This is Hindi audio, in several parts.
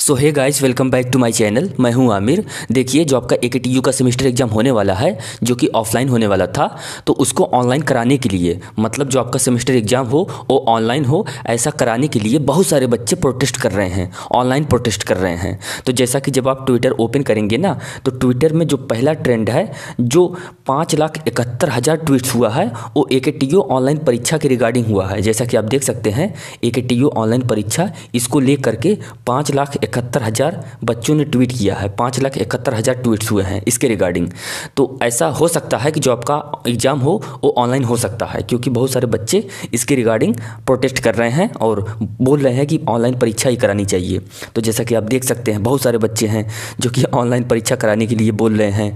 so hey guys welcome back to my channel मैं हूं आमिर देखिए जो आपका ए का सेमेस्टर एग्जाम होने वाला है जो कि ऑफलाइन होने वाला था तो उसको ऑनलाइन कराने के लिए मतलब जो आपका सेमेस्टर एग्जाम हो वो ऑनलाइन हो ऐसा कराने के लिए बहुत सारे बच्चे प्रोटेस्ट कर रहे हैं ऑनलाइन प्रोटेस्ट कर रहे हैं तो जैसा कि जब आप ट्विटर ओपन करेंगे ना तो ट्विटर में जो पहला ट्रेंड है जो पाँच लाख इकहत्तर हज़ार ट्वीट्स हुआ है वो ए ऑनलाइन परीक्षा के रिगार्डिंग हुआ है जैसा कि आप देख सकते हैं ए ऑनलाइन परीक्षा इसको ले करके पाँच लाख इकहत्तर हज़ार बच्चों ने ट्वीट किया है पाँच लाख इकहत्तर हज़ार ट्वीट्स हुए हैं इसके रिगार्डिंग तो ऐसा हो सकता है कि जो आपका एग्ज़ाम हो वो ऑनलाइन हो सकता है क्योंकि बहुत सारे बच्चे इसके रिगार्डिंग प्रोटेस्ट कर रहे हैं और बोल रहे हैं कि ऑनलाइन परीक्षा ही करानी चाहिए तो जैसा कि आप देख सकते हैं बहुत सारे बच्चे हैं जो कि ऑनलाइन परीक्षा कराने के लिए बोल रहे हैं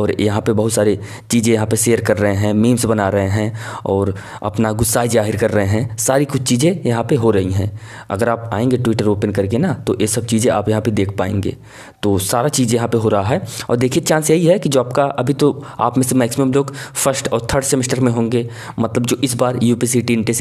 और यहाँ पर बहुत सारे चीज़ें यहाँ पर शेयर कर रहे हैं मीम्स बना रहे हैं और अपना गुस्सा जाहिर कर रहे हैं सारी कुछ चीज़ें यहाँ पर हो रही हैं अगर आप आएंगे ट्विटर ओपन करके ना तो ये सब चीज़ें चीज़ें आप यहाँ पे देख पाएंगे तो सारा चीज़ यहाँ पे हो रहा है और देखिए चांस यही है कि जो आपका अभी तो आप में से मैक्सिमम लोग फर्स्ट और थर्ड सेमेस्टर में होंगे मतलब जो इस बार यू पी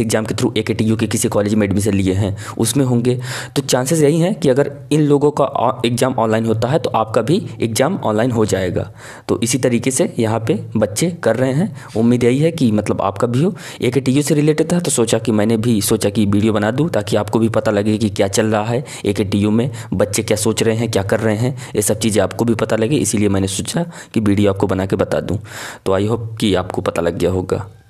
एग्जाम के through A K T you के किसी कॉलेज में एडमिशन लिए हैं उसमें होंगे तो चांसेस यही हैं कि अगर इन लोगों का एग्ज़ाम ऑनलाइन होता है तो आपका भी एग्ज़ाम ऑनलाइन हो जाएगा तो इसी तरीके से यहाँ पर बच्चे कर रहे हैं उम्मीद यही है कि मतलब आपका भी हो ए के टी यू से रिलेटेड था तो सोचा कि मैंने भी सोचा कि वीडियो बना दूँ ताकि आपको भी पता लगे कि क्या चल रहा है ए के टी यू में बच्चे क्या सोच रहे हैं क्या कर रहे हैं ये सब चीज़ें आपको भी पता लगे इसीलिए मैंने सोचा कि वीडियो आपको बना के बता दूँ तो आई होप कि आपको पता लग गया होगा